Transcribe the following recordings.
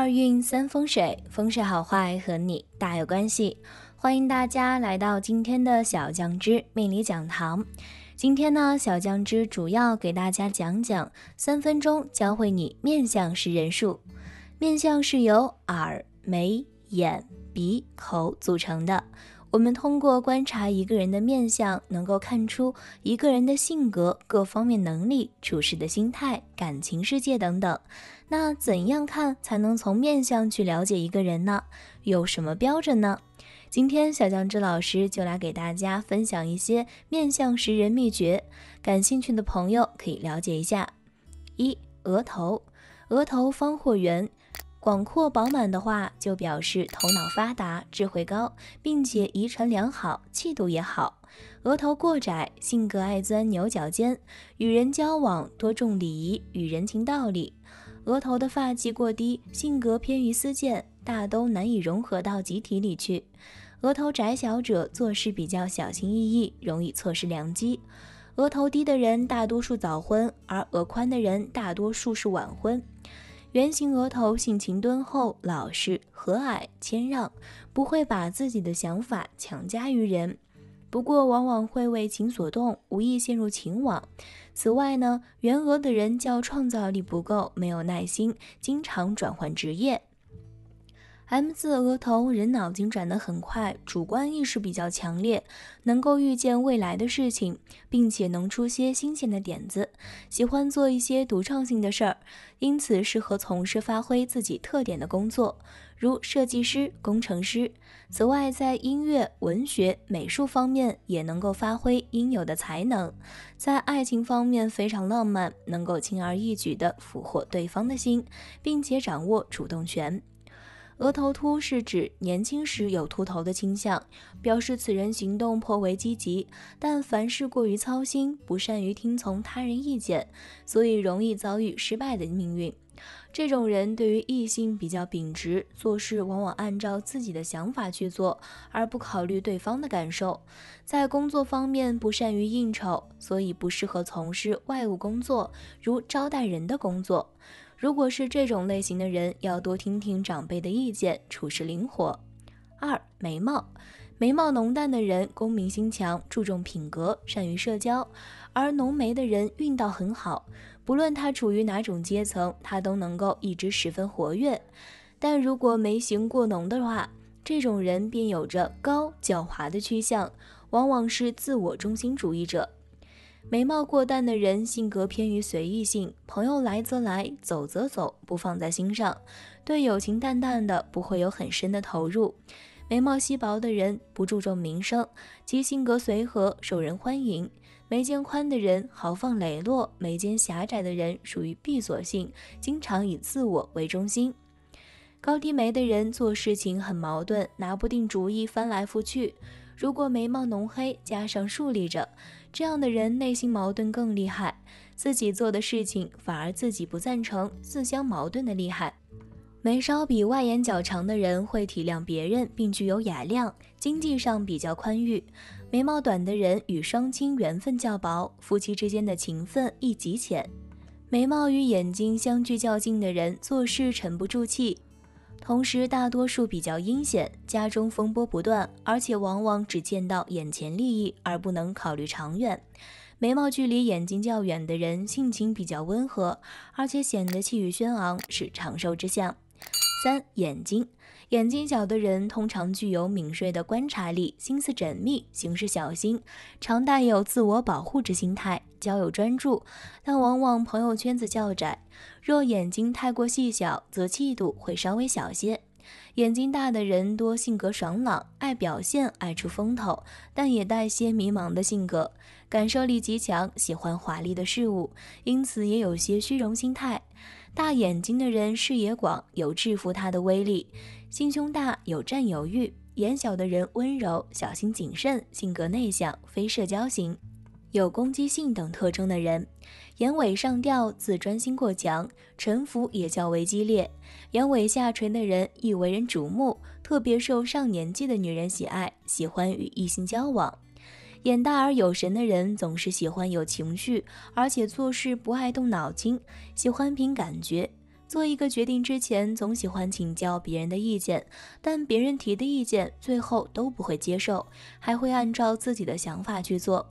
二运三风水，风水好坏和你大有关系。欢迎大家来到今天的小酱汁命理讲堂。今天呢，小酱汁主要给大家讲讲三分钟教会你面相识人术。面相是由耳、眉、眼、鼻、口组成的。我们通过观察一个人的面相，能够看出一个人的性格、各方面能力、处事的心态、感情世界等等。那怎样看才能从面相去了解一个人呢？有什么标准呢？今天小江之老师就来给大家分享一些面相识人秘诀，感兴趣的朋友可以了解一下。一、额头，额头方或圆。广阔饱满的话，就表示头脑发达、智慧高，并且遗传良好，气度也好。额头过窄，性格爱钻牛角尖，与人交往多重礼仪与人情道理。额头的发际过低，性格偏于私见，大都难以融合到集体里去。额头窄小者，做事比较小心翼翼，容易错失良机。额头低的人，大多数早婚，而额宽的人，大多数是晚婚。圆形额头，性情敦厚、老实、和蔼、谦让，不会把自己的想法强加于人。不过，往往会为情所动，无意陷入情网。此外呢，圆额的人较创造力不够，没有耐心，经常转换职业。M 字额头人脑筋转得很快，主观意识比较强烈，能够预见未来的事情，并且能出些新鲜的点子，喜欢做一些独创性的事儿，因此适合从事发挥自己特点的工作，如设计师、工程师。此外，在音乐、文学、美术方面也能够发挥应有的才能。在爱情方面非常浪漫，能够轻而易举地俘获对方的心，并且掌握主动权。额头秃是指年轻时有秃头的倾向，表示此人行动颇为积极，但凡事过于操心，不善于听从他人意见，所以容易遭遇失败的命运。这种人对于异性比较秉直，做事往往按照自己的想法去做，而不考虑对方的感受。在工作方面不善于应酬，所以不适合从事外务工作，如招待人的工作。如果是这种类型的人，要多听听长辈的意见，处事灵活。二眉毛，眉毛浓淡的人，功名心强，注重品格，善于社交；而浓眉的人运道很好，不论他处于哪种阶层，他都能够一直十分活跃。但如果眉形过浓的话，这种人便有着高狡猾的趋向，往往是自我中心主义者。眉毛过淡的人，性格偏于随意性，朋友来则来，走则走，不放在心上，对友情淡淡的，不会有很深的投入。眉毛稀薄的人不注重名声，其性格随和，受人欢迎。眉间宽的人豪放磊落，眉间狭窄的人属于闭锁性，经常以自我为中心。高低眉的人做事情很矛盾，拿不定主意，翻来覆去。如果眉毛浓黑，加上竖立着，这样的人内心矛盾更厉害，自己做的事情反而自己不赞成，自相矛盾的厉害。眉梢比外眼角长的人会体谅别人，并具有雅量，经济上比较宽裕。眉毛短的人与双亲缘分较薄，夫妻之间的情分亦极浅。眉毛与眼睛相距较近的人做事沉不住气。同时，大多数比较阴险，家中风波不断，而且往往只见到眼前利益，而不能考虑长远。眉毛距离眼睛较远的人，性情比较温和，而且显得气宇轩昂，是长寿之相。三眼睛，眼睛小的人通常具有敏锐的观察力，心思缜密，行事小心，常带有自我保护之心态。交友专注，但往往朋友圈子较窄。若眼睛太过细小，则气度会稍微小些。眼睛大的人多性格爽朗，爱表现，爱出风头，但也带些迷茫的性格，感受力极强，喜欢华丽的事物，因此也有些虚荣心态。大眼睛的人视野广，有制服他的威力，心胸大，有占有欲。眼小的人温柔，小心谨慎，性格内向，非社交型。有攻击性等特征的人，眼尾上吊、自尊心过强、沉浮也较为激烈。眼尾下垂的人易为人瞩目，特别受上年纪的女人喜爱，喜欢与异性交往。眼大而有神的人总是喜欢有情绪，而且做事不爱动脑筋，喜欢凭感觉。做一个决定之前，总喜欢请教别人的意见，但别人提的意见最后都不会接受，还会按照自己的想法去做。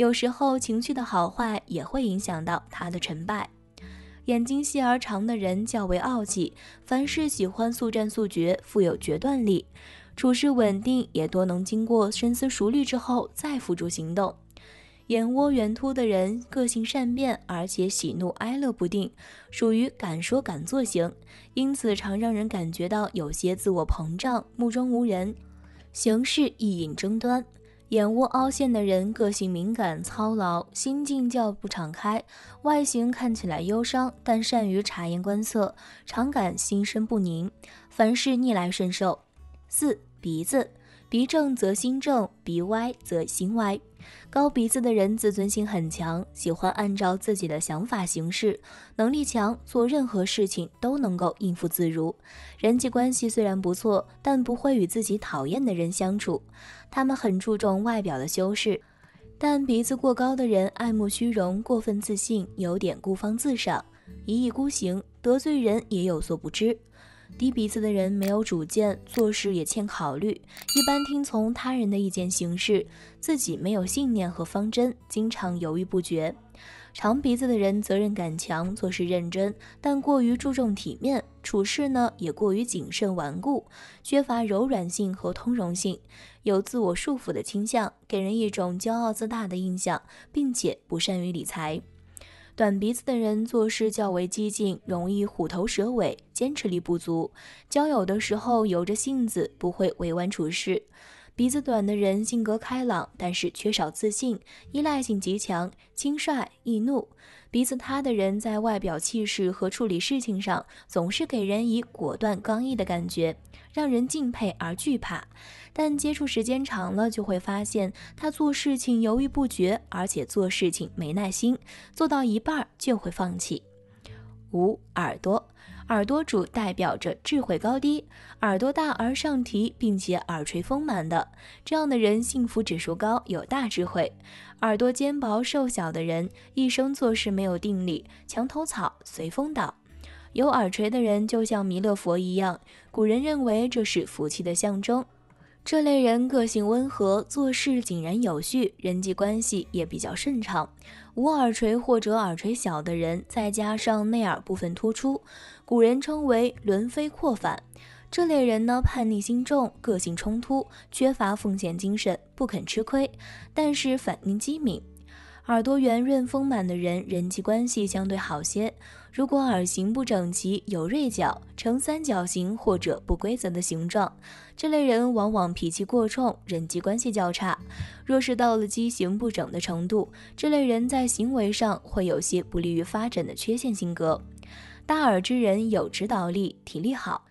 有时候情绪的好坏也会影响到他的成败。眼睛细而长的人较为傲气，凡事喜欢速战速决，富有决断力，处事稳定，也多能经过深思熟虑之后再付诸行动。眼窝圆凸的人个性善变，而且喜怒哀乐不定，属于敢说敢做型，因此常让人感觉到有些自我膨胀、目中无人，行事易引争端。眼窝凹陷的人，个性敏感、操劳，心境较不敞开，外形看起来忧伤，但善于察言观色，常感心身不宁，凡事逆来顺受。四、鼻子，鼻正则心正，鼻歪则心歪。高鼻子的人自尊心很强，喜欢按照自己的想法行事，能力强，做任何事情都能够应付自如。人际关系虽然不错，但不会与自己讨厌的人相处。他们很注重外表的修饰，但鼻子过高的人爱慕虚荣，过分自信，有点孤芳自赏，一意孤行，得罪人也有所不知。低鼻子的人没有主见，做事也欠考虑，一般听从他人的意见行事，自己没有信念和方针，经常犹豫不决。长鼻子的人责任感强，做事认真，但过于注重体面，处事呢也过于谨慎顽固，缺乏柔软性和通融性，有自我束缚的倾向，给人一种骄傲自大的印象，并且不善于理财。短鼻子的人做事较为激进，容易虎头蛇尾，坚持力不足。交友的时候，由着性子，不会委婉处事。鼻子短的人性格开朗，但是缺少自信，依赖性极强，轻率易怒。鼻子塌的人在外表气势和处理事情上总是给人以果断刚毅的感觉，让人敬佩而惧怕。但接触时间长了，就会发现他做事情犹豫不决，而且做事情没耐心，做到一半就会放弃。五耳朵。耳朵主代表着智慧高低，耳朵大而上提，并且耳垂丰满的，这样的人幸福指数高，有大智慧。耳朵尖薄瘦小的人，一生做事没有定力，墙头草随风倒。有耳垂的人就像弥勒佛一样，古人认为这是福气的象征。这类人个性温和，做事井然有序，人际关系也比较顺畅。无耳垂或者耳垂小的人，再加上内耳部分突出。古人称为“轮飞阔反”，这类人呢，叛逆心重，个性冲突，缺乏奉献精神，不肯吃亏，但是反应机敏。耳朵圆润丰满的人，人际关系相对好些。如果耳形不整齐，有锐角，呈三角形或者不规则的形状，这类人往往脾气过冲，人际关系较差。若是到了畸形不整的程度，这类人在行为上会有些不利于发展的缺陷性格。大耳之人有指导力，体力好，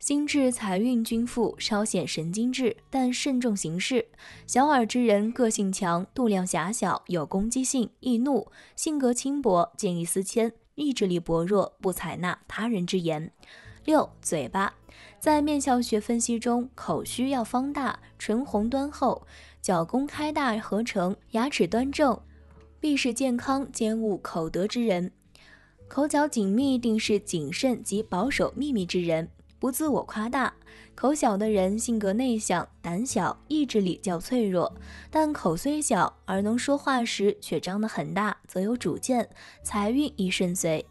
心智财运均富，稍显神经质，但慎重行事。小耳之人个性强度量狭小，有攻击性，易怒，性格轻薄，见异思迁，意志力薄弱，不采纳他人之言。六嘴巴在面相学分析中，口须要方大，唇红端厚，角弓开大，合成牙齿端正，必是健康兼悟口德之人。口角紧密，定是谨慎及保守秘密之人，不自我夸大。口小的人性格内向、胆小，意志力较脆弱，但口虽小而能说话时却张得很大，则有主见，财运亦顺遂。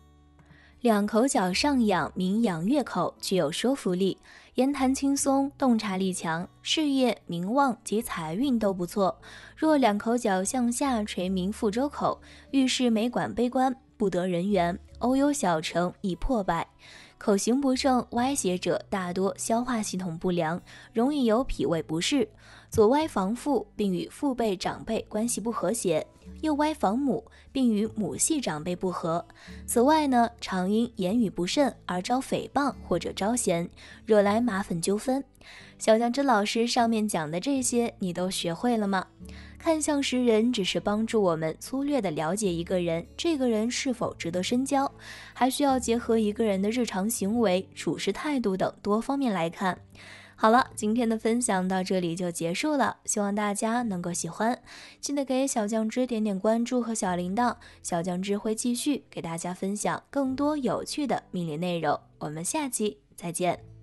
两口角上仰，名扬月口，具有说服力，言谈轻松，洞察力强，事业、名望及财运都不错。若两口角向下垂，名覆舟口，遇事没管悲观。不得人缘，偶有小城易破败。口型不正、歪斜者，大多消化系统不良，容易有脾胃不适。左歪防父，并与父辈长辈关系不和谐；右歪防母，并与母系长辈不和。此外呢，常因言语不慎而招诽谤或者招嫌，惹来麻烦纠纷。小江真老师上面讲的这些，你都学会了吗？看相识人只是帮助我们粗略地了解一个人，这个人是否值得深交，还需要结合一个人的日常行为、处事态度等多方面来看。好了，今天的分享到这里就结束了，希望大家能够喜欢，记得给小酱汁点点关注和小铃铛，小酱汁会继续给大家分享更多有趣的命理内容。我们下期再见。